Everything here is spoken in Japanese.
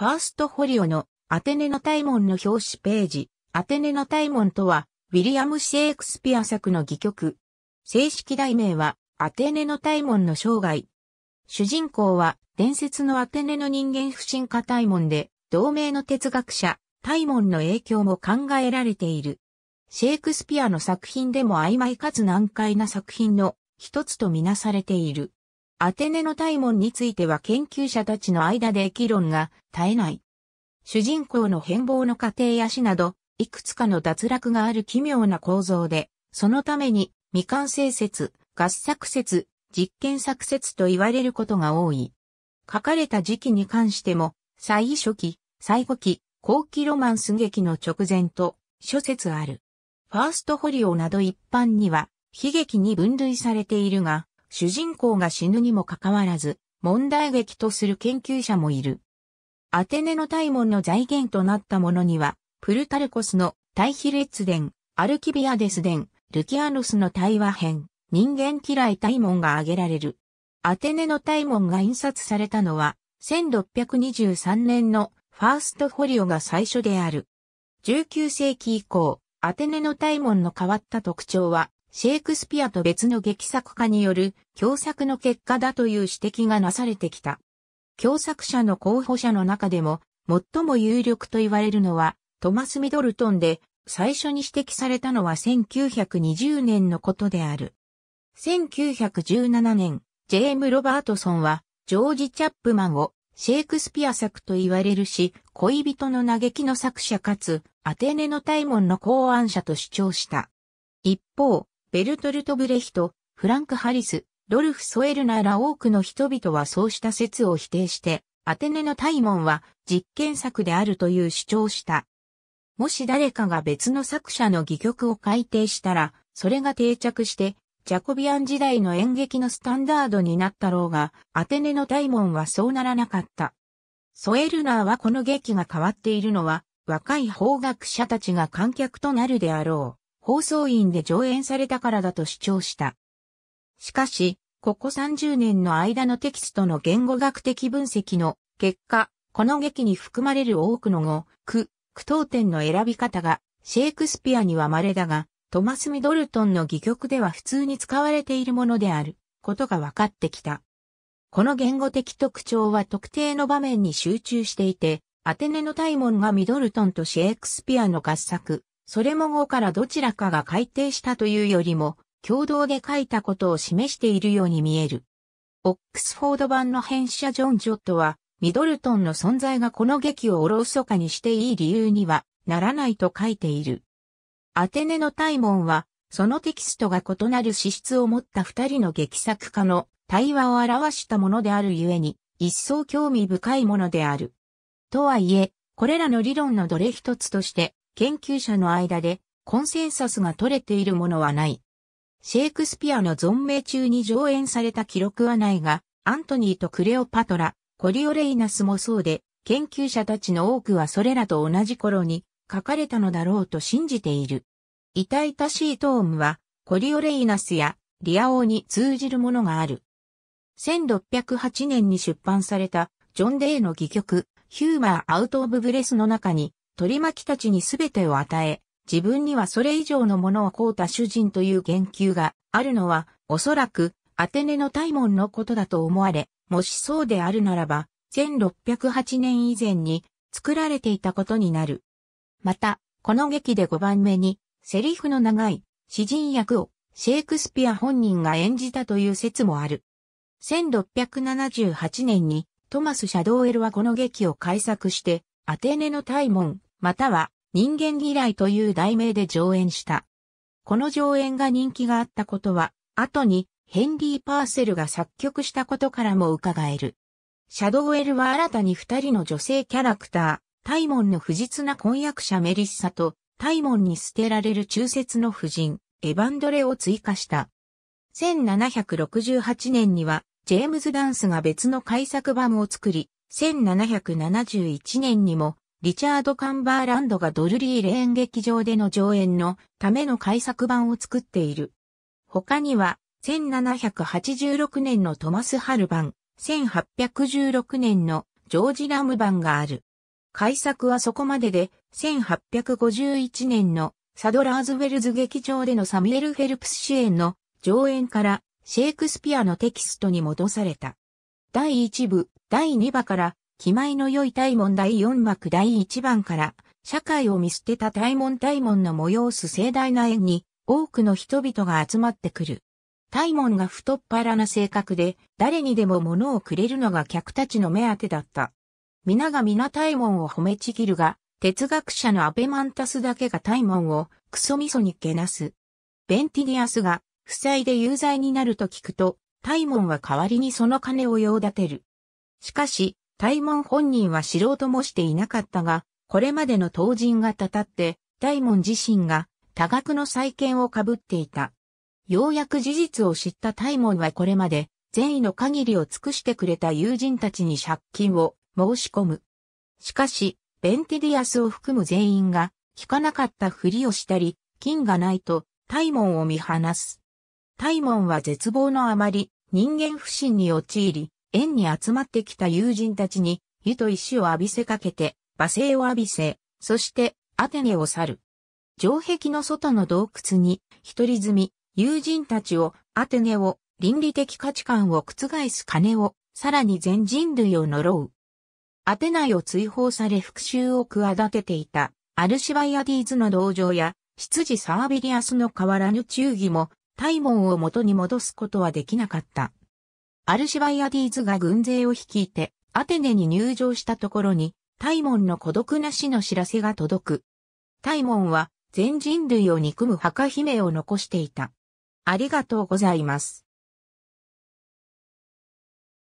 ファーストホリオのアテネの大門の表紙ページ、アテネの大門とは、ウィリアム・シェイクスピア作の戯曲。正式題名は、アテネの大門の生涯。主人公は、伝説のアテネの人間不信家大門で、同盟の哲学者、大門の影響も考えられている。シェイクスピアの作品でも曖昧かつ難解な作品の一つとみなされている。アテネの大門については研究者たちの間で議論が絶えない。主人公の変貌の過程や死など、いくつかの脱落がある奇妙な構造で、そのために未完成説、合作説、実験作説と言われることが多い。書かれた時期に関しても、最初期、最後期、後期ロマンス劇の直前と諸説ある。ファーストホリオなど一般には、悲劇に分類されているが、主人公が死ぬにもかかわらず、問題劇とする研究者もいる。アテネの大門の財源となったものには、プルタルコスの対比列伝、アルキビアデス伝、ルキアノスの対話編、人間嫌い大門が挙げられる。アテネの大門が印刷されたのは、1623年のファーストフォリオが最初である。19世紀以降、アテネの大門の変わった特徴は、シェイクスピアと別の劇作家による共作の結果だという指摘がなされてきた。共作者の候補者の中でも最も有力と言われるのはトマス・ミドルトンで最初に指摘されたのは1920年のことである。1917年、ジェーム・ロバートソンはジョージ・チャップマンをシェイクスピア作と言われるし、恋人の嘆きの作者かつ、アテネの大門の考案者と主張した。一方、ベルトルト・ブレヒト、フランク・ハリス、ドルフ・ソエルナーら多くの人々はそうした説を否定して、アテネの大門は実験作であるという主張した。もし誰かが別の作者の戯曲を改訂したら、それが定着して、ジャコビアン時代の演劇のスタンダードになったろうが、アテネの大門はそうならなかった。ソエルナーはこの劇が変わっているのは、若い方学者たちが観客となるであろう。放送員で上演されたからだと主張した。しかし、ここ30年の間のテキストの言語学的分析の結果、この劇に含まれる多くの語、句、句読点の選び方がシェイクスピアには稀だが、トマス・ミドルトンの戯曲では普通に使われているものであることが分かってきた。この言語的特徴は特定の場面に集中していて、アテネの大門がミドルトンとシェイクスピアの合作、それも語からどちらかが改定したというよりも、共同で書いたことを示しているように見える。オックスフォード版の編者ジョン・ジョットは、ミドルトンの存在がこの劇をおろそかにしていい理由にはならないと書いている。アテネの大門は、そのテキストが異なる資質を持った二人の劇作家の対話を表したものであるゆえに、一層興味深いものである。とはいえ、これらの理論のどれ一つとして、研究者の間でコンセンサスが取れているものはない。シェイクスピアの存命中に上演された記録はないが、アントニーとクレオパトラ、コリオレイナスもそうで、研究者たちの多くはそれらと同じ頃に書かれたのだろうと信じている。痛々しいトームは、コリオレイナスやリア王に通じるものがある。1608年に出版された、ジョン・デイの戯曲、ヒューマー・アウト・オブ・ブレスの中に、取り巻きたちに全てを与え、自分にはそれ以上のものを買うた主人という言及があるのは、おそらく、アテネの大門のことだと思われ、もしそうであるならば、1608年以前に作られていたことになる。また、この劇で5番目に、セリフの長い詩人役をシェイクスピア本人が演じたという説もある。1678年にトマス・シャドーエルはこの劇を改作してアテネの大門、または人間嫌いという題名で上演した。この上演が人気があったことは、後にヘンリー・パーセルが作曲したことからも伺える。シャドウェルは新たに二人の女性キャラクター、タイモンの不実な婚約者メリッサと、タイモンに捨てられる中説の夫人、エヴァンドレを追加した。1768年には、ジェームズ・ダンスが別の改作版を作り、1771年にも、リチャード・カンバーランドがドルリーレーン劇場での上演のための改作版を作っている。他には、1786年のトマス・ハル版、1816年のジョージ・ラム版がある。改作はそこまでで、1851年のサドラーズウェルズ劇場でのサミュエル・フェルプス主演の上演からシェイクスピアのテキストに戻された。第1部、第2話から、気前の良い大門第4幕第1番から、社会を見捨てた大門大門の催す盛大な縁に、多くの人々が集まってくる。大門が太っ腹な性格で、誰にでも物をくれるのが客たちの目当てだった。皆が皆大門を褒めちぎるが、哲学者のアベマンタスだけが大門をクソ味噌にけなす。ベンティディアスが、負債で有罪になると聞くと、大門は代わりにその金を用立てる。しかし、大門本人は知ろうともしていなかったが、これまでの当人がたたって、大門自身が多額の債権をかぶっていた。ようやく事実を知った大門はこれまで、善意の限りを尽くしてくれた友人たちに借金を申し込む。しかし、ベンティディアスを含む全員が、聞かなかったふりをしたり、金がないと、大門を見放す。大門は絶望のあまり、人間不信に陥り、縁に集まってきた友人たちに、湯と石を浴びせかけて、罵声を浴びせ、そして、アテネを去る。城壁の外の洞窟に、一人住み、友人たちを、アテネを、倫理的価値観を覆す金を、さらに全人類を呪う。アテナイを追放され復讐を企てていた、アルシバイアディーズの道場や、執事サービリアスの変わらぬ忠義も、大門を元に戻すことはできなかった。アルシバイアディーズが軍勢を率いて、アテネに入場したところに、大門の孤独な死の知らせが届く。大門は、全人類を憎む墓姫を残していた。ありがとうございます。